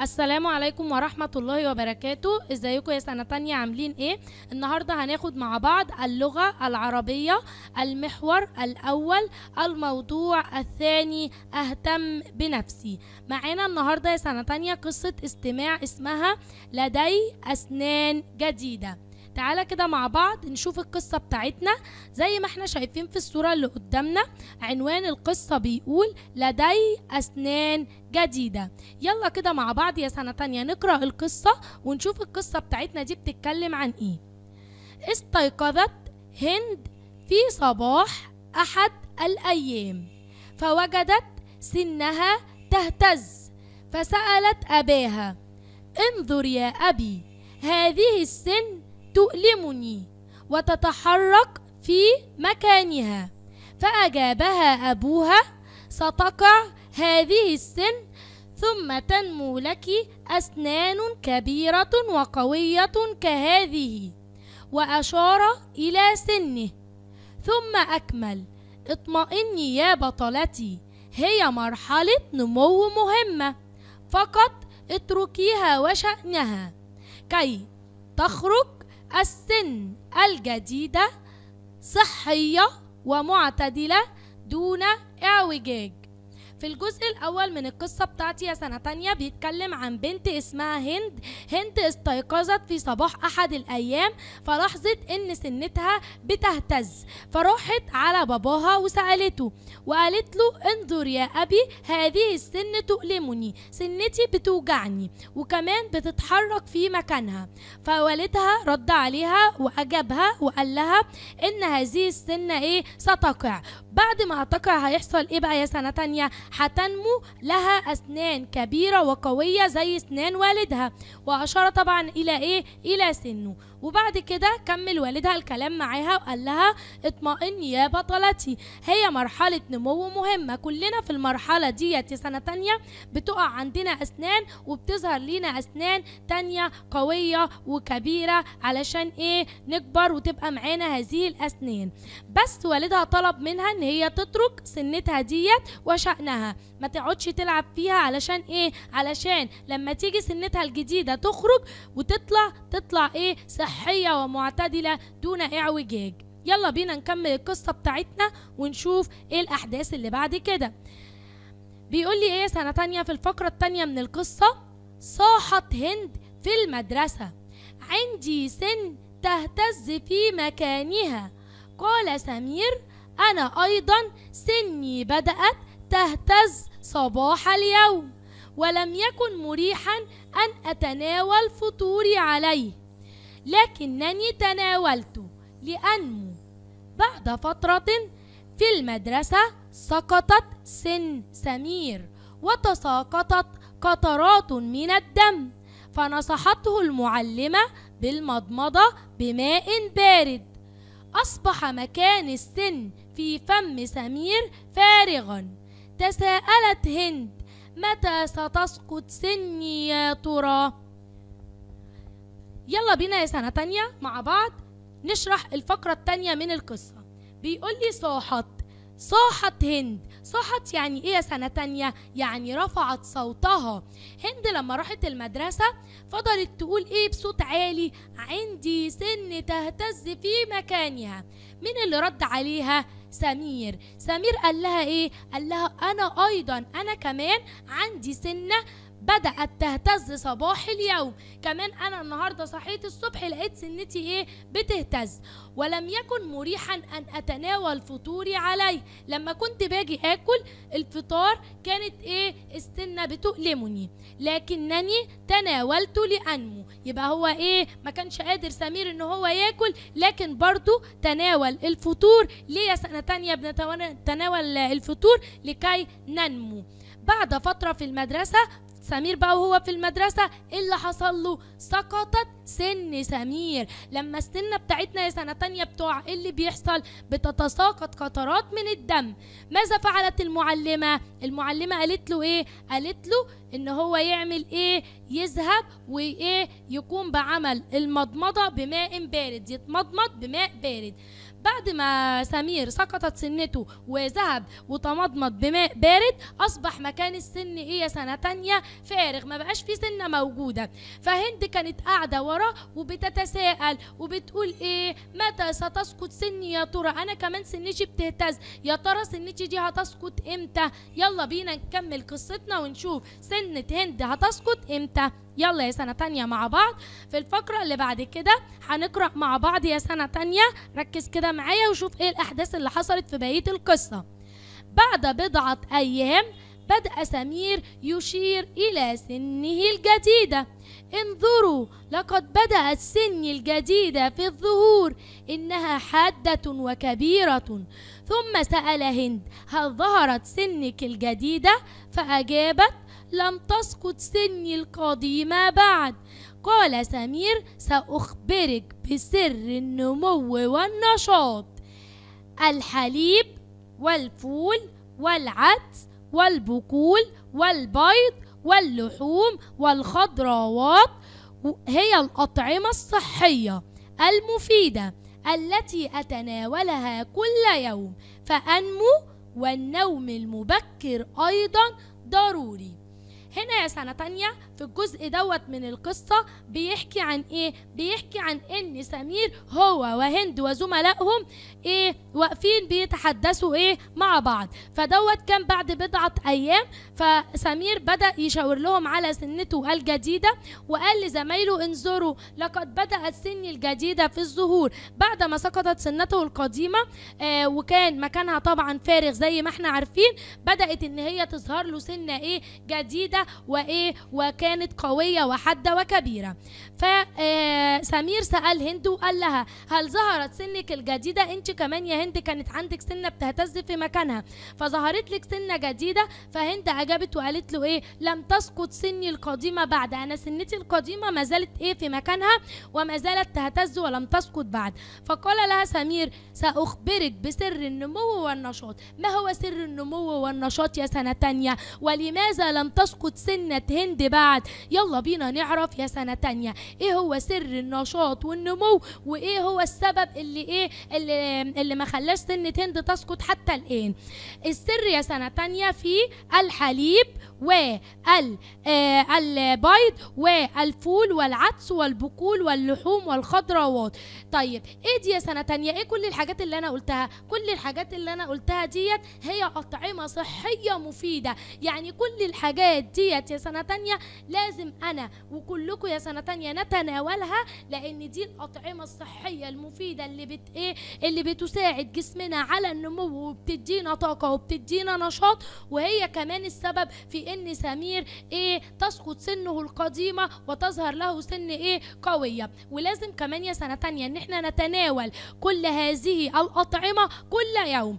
السلام عليكم ورحمة الله وبركاته ازيكم يا سنة تانية عاملين ايه النهاردة هناخد مع بعض اللغة العربية المحور الأول الموضوع الثاني اهتم بنفسي معانا النهاردة يا سنة تانية قصة استماع اسمها لدي أسنان جديدة تعالى كده مع بعض نشوف القصة بتاعتنا زي ما احنا شايفين في الصورة اللي قدامنا عنوان القصة بيقول لدي أسنان جديدة يلا كده مع بعض يا سنة تانية نقرأ القصة ونشوف القصة بتاعتنا دي بتتكلم عن ايه استيقظت هند في صباح أحد الأيام فوجدت سنها تهتز فسألت أباها انظر يا أبي هذه السن تؤلمني وتتحرك في مكانها فأجابها أبوها ستقع هذه السن ثم تنمو لك أسنان كبيرة وقوية كهذه وأشار إلى سنه ثم أكمل اطمئني يا بطلتي هي مرحلة نمو مهمة فقط اتركيها وشأنها كي تخرج السن الجديدة صحية ومعتدلة دون اعوجاج في الجزء الأول من القصة بتاعتي يا سنة تانية بيتكلم عن بنت اسمها هند هند استيقظت في صباح أحد الأيام فلاحظت إن سنتها بتهتز فراحت على باباها وسألته وقالت له انظر يا أبي هذه السن تؤلمني سنتي بتوجعني وكمان بتتحرك في مكانها فوالدها رد عليها وأجابها وقال لها إن هذه السن إيه ستقع بعد ما هتقع هيحصل ايه بقى يا سنة تانية هتنمو لها اسنان كبيرة وقوية زي اسنان والدها واشار طبعا الى ايه الى سنه وبعد كده كمل والدها الكلام معاها وقال لها اطمئني يا بطلتي هي مرحلة نمو مهمة كلنا في المرحلة ديت سنة تانية بتقع عندنا أسنان وبتظهر لينا أسنان تانية قوية وكبيرة علشان إيه نكبر وتبقى معانا هذه الأسنان بس والدها طلب منها إن ان هي تترك سنتها ديت وشأنها ما تقعدش تلعب فيها علشان ايه علشان لما تيجي سنتها الجديدة تخرج وتطلع تطلع ايه صحية ومعتدلة دون اعوجاج يلا بينا نكمل القصة بتاعتنا ونشوف ايه الاحداث اللي بعد كده بيقول لي ايه سنة تانية في الفقرة التانية من القصة صاحت هند في المدرسة عندي سن تهتز في مكانها قال سمير أنا أيضا سني بدأت تهتز صباح اليوم ولم يكن مريحا أن أتناول فطوري عليه لكنني تناولته لأنمو بعد فترة في المدرسة سقطت سن سمير وتساقطت قطرات من الدم فنصحته المعلمة بالمضمضة بماء بارد أصبح مكان السن في فم سمير فارغا تساءلت هند متى ستسقط سني يا ترى يلا بينا يا سنة تانية مع بعض نشرح الفقرة التانية من القصة بيقول لي صاحت صاحت هند صاحت يعني ايه يا سنة تانية يعني رفعت صوتها هند لما راحت المدرسة فضلت تقول ايه بصوت عالي عندي سن تهتز في مكانها مين اللي رد عليها سمير سمير قال لها ايه قال لها انا ايضا انا كمان عندي سنه بدأت تهتز صباح اليوم كمان أنا النهاردة صحيت الصبح لقيت سنتي إيه بتهتز ولم يكن مريحا أن أتناول فطوري عليه لما كنت باجي آكل الفطار كانت إيه السنة بتؤلمني لكنني تناولت لأنمو يبقى هو إيه ما كانش قادر سمير إن هو ياكل لكن برضه تناول الفطور ليه يا سنة تانية بنتناول الفطور لكي ننمو بعد فترة في المدرسة سمير بقى وهو في المدرسة ايه اللي حصل له سقطت سن سمير لما السنة بتاعتنا يا سنة تانية بتوع ايه اللي بيحصل بتتساقط قطرات من الدم ماذا فعلت المعلمة المعلمة قالت له ايه قالت له ان هو يعمل ايه يذهب وايه يقوم بعمل المضمضة بماء بارد يتمضمض بماء بارد بعد ما سمير سقطت سنته وذهب وتمضمض بماء بارد اصبح مكان السن هي سنه تانية فارغ ما بقاش في سنه موجوده فهند كانت قاعده وراه وبتتساءل وبتقول ايه متى ستسقط سني يا ترى انا كمان سنتي بتهتز يا ترى سنتي دي هتسقط امتى يلا بينا نكمل قصتنا ونشوف سنه هند هتسقط امتى يلا يا سنة تانية مع بعض في الفقرة اللي بعد كده هنقرأ مع بعض يا سنة تانية ركز كده معايا وشوف ايه الأحداث اللي حصلت في بقية القصة بعد بضعة أيام بدأ سمير يشير إلى سنه الجديدة انظروا لقد بدأت سني الجديدة في الظهور إنها حادة وكبيرة ثم سأل هند هل ظهرت سنك الجديدة فأجابت لم تسقط سني القديمة بعد قال سمير سأخبرك بسر النمو والنشاط الحليب والفول والعدس والبقول والبيض واللحوم والخضروات هي الأطعمة الصحية المفيدة التي أتناولها كل يوم فأنمو والنوم المبكر أيضا ضروري هنا يا سنة تانية في الجزء دوت من القصة بيحكي عن إيه؟ بيحكي عن إن سمير هو وهند وزملائهم إيه؟ واقفين بيتحدثوا إيه؟ مع بعض فدوت كان بعد بضعة أيام فسمير بدأ يشاور لهم على سنته الجديدة وقال لزمايله انظروا لقد بدأت سني الجديدة في الظهور بعد ما سقطت سنته القديمة آه وكان مكانها طبعا فارغ زي ما احنا عارفين بدأت إن هي تظهر له سنة إيه؟ جديدة وإيه وكانت قوية وحادة وكبيرة فسمير آه، سأل هند وقال لها هل ظهرت سنك الجديدة أنت كمان يا هند كانت عندك سنة بتهتز في مكانها فظهرت لك سنة جديدة فهند أجابت وقالت له إيه لم تسقط سني القديمة بعد أنا سنتي القديمة ما زالت إيه في مكانها وما زالت تهتز ولم تسقط بعد فقال لها سمير سأخبرك بسر النمو والنشاط ما هو سر النمو والنشاط يا سنة تانية ولماذا لم تسقط موجود سنة هند بعد يلا بينا نعرف يا سنة تانية ايه هو سر النشاط والنمو وايه هو السبب اللي ايه اللي, اللي ما خلاش سنة هند تسقط حتى الان السر يا سنة تانية في الحليب والبيض والفول والعدس والبقول واللحوم والخضروات طيب ايه دي يا سنه تانية ايه كل الحاجات اللي انا قلتها كل الحاجات اللي انا قلتها ديت هي اطعمه صحيه مفيده يعني كل الحاجات ديت يا سنه تانية لازم انا وكلكم يا سنه تانية نتناولها لان دي الاطعمه الصحيه المفيده اللي بت ايه اللي بتساعد جسمنا على النمو وبتدينا طاقه وبتدينا نشاط وهي كمان السبب في لأن سمير إيه تسقط سنه القديمة وتظهر له سن إيه قوية ولازم كمان يا سنة تانية إن إحنا نتناول كل هذه الأطعمة كل يوم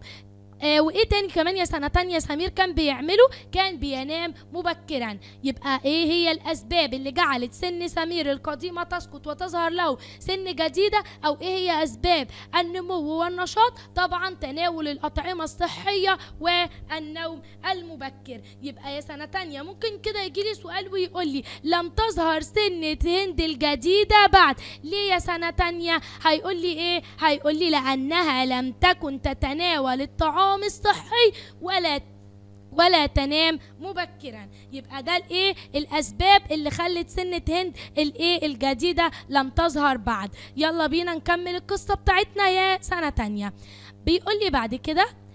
آه وايه تاني كمان يا سنه تانية سمير كان بيعمله كان بينام مبكرا يبقى ايه هي الاسباب اللي جعلت سن سمير القديمه تسقط وتظهر له سن جديده او ايه هي اسباب النمو والنشاط طبعا تناول الاطعمه الصحيه والنوم المبكر يبقى يا سنه تانية ممكن كده يجي لي سؤال ويقول لي لم تظهر سنه هند الجديده بعد ليه يا سنه تانية هيقول لي ايه هيقول لي لانها لم تكن تتناول الطعام النوم الصحي ولا ولا تنام مبكرا يبقى ده الايه الاسباب اللي خلت سنه هند الايه الجديده لم تظهر بعد يلا بينا نكمل القصه بتاعتنا يا سنه تانية بيقول لي بعد كده